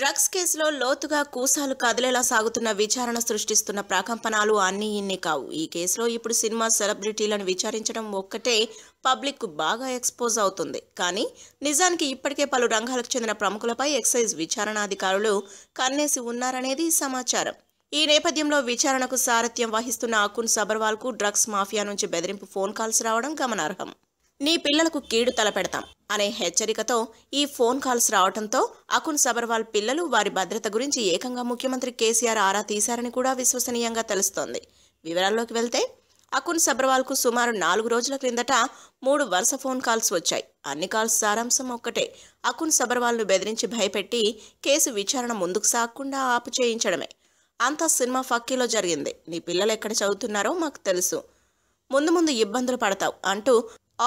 drugs కేసులో లోతుగా కూసాలు కదిలేలా సాగుతున్న విచారణ సృష్టిస్తున్న ప్రకంపనలు అన్నీ ఇన్ని కావు ఈ కేసులో ఇప్పుడు సినిమా సెలబ్రిటీలను విచారించడం ఒక్కటే పబ్లిక్ బాగా ఎక్స్పోజ్ అవుతుంది కానీ నిజానికి ఇప్పటికే పలు రంగాలకు చెందిన ప్రముఖులపై ఎక్సైజ్ విచారణాధికారులు కన్నేసి ఉన్నారనేది సమాచారం ఈ నేపథ్యంలో విచారణకు సారథ్యం వహిస్తున్న అకున్ సబర్వాల్కు డ్రగ్స్ మాఫియా నుంచి బెదిరింపు ఫోన్ కాల్స్ రావడం గమనార్హం నీ పిల్లలకు కీడు తలపెడతాం అనే హెచ్చరికతో ఈ ఫోన్ కాల్స్ రావడంతో అకున్ సబర్వాల్ పిల్లలు వారి భద్రత గురించి ఏకంగా ముఖ్యమంత్రి కేసీఆర్ ఆరా తీశారని కూడా విశ్వసనీయంగా తెలుస్తోంది వివరాల్లోకి వెళ్తే అకున్ సబర్వాల్కు సుమారు నాలుగు రోజుల క్రిందట మూడు వరుస ఫోన్ కాల్స్ వచ్చాయి అన్ని కాల్స్ సారాంశం ఒక్కటే అకున్ సబర్వాల్ను బెదిరించి భయపెట్టి కేసు విచారణ ముందుకు సాగకుండా ఆపు చేయించడమే అంతా సినిమా ఫక్కీలో జరిగింది నీ పిల్లలు ఎక్కడ చదువుతున్నారో మాకు తెలుసు ముందు ముందు ఇబ్బందులు పడతావు అంటూ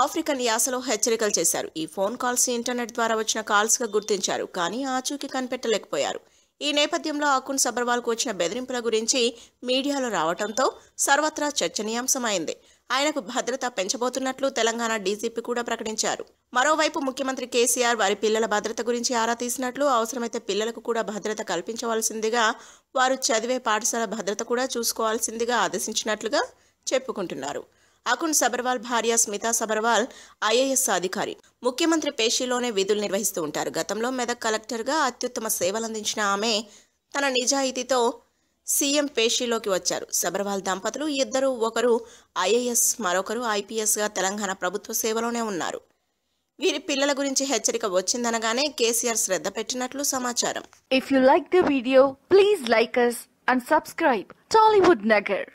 ఆఫ్రికన్ యాసలో హెచ్చరికలు చేశారు ఈ ఫోన్ కాల్స్ ఇంటర్నెట్ ద్వారా వచ్చిన కాల్స్గా గుర్తించారు కానీ ఆచూకీ కనిపెట్టలేకపోయారు ఈ నేపథ్యంలో అకున్ సబర్వాల్కు వచ్చిన బెదిరింపుల గురించి మీడియాలో రావడంతో సర్వత్రా చర్చనీయాంశమైంది ఆయనకు భద్రత పెంచబోతున్నట్లు తెలంగాణ డీజీపీ కూడా ప్రకటించారు మరోవైపు ముఖ్యమంత్రి కేసీఆర్ వారి పిల్లల భద్రత గురించి ఆరా తీసినట్లు అవసరమైతే పిల్లలకు కూడా భద్రత కల్పించవలసిందిగా వారు చదివే పాఠశాల భద్రత కూడా చూసుకోవాల్సిందిగా ఆదేశించినట్లుగా చెప్పుకుంటున్నారు అకున్ సబర్వాల్ భార్య స్మితా సబర్వాల్ ఐఏఎస్ అధికారి ముఖ్యమంత్రి పేషీలోనే విధులు నిర్వహిస్తూ ఉంటారు గతంలో మెదక్ కలెక్టర్గా అత్యుత్తమ సేవలందించిన ఆమె తన నిజాయితీతో సీఎం పేషీలోకి వచ్చారు సబర్వాల్ దంపతులు ఇద్దరు ఒకరు ఐఏఎస్ మరొకరు ఐపీఎస్గా తెలంగాణ ప్రభుత్వ సేవలోనే ఉన్నారు వీరి పిల్లల గురించి హెచ్చరిక వచ్చిందనగానే కేసీఆర్ శ్రద్ధ పెట్టినట్లు సమాచారం if you like the video please like us and subscribe Tollywood Nagar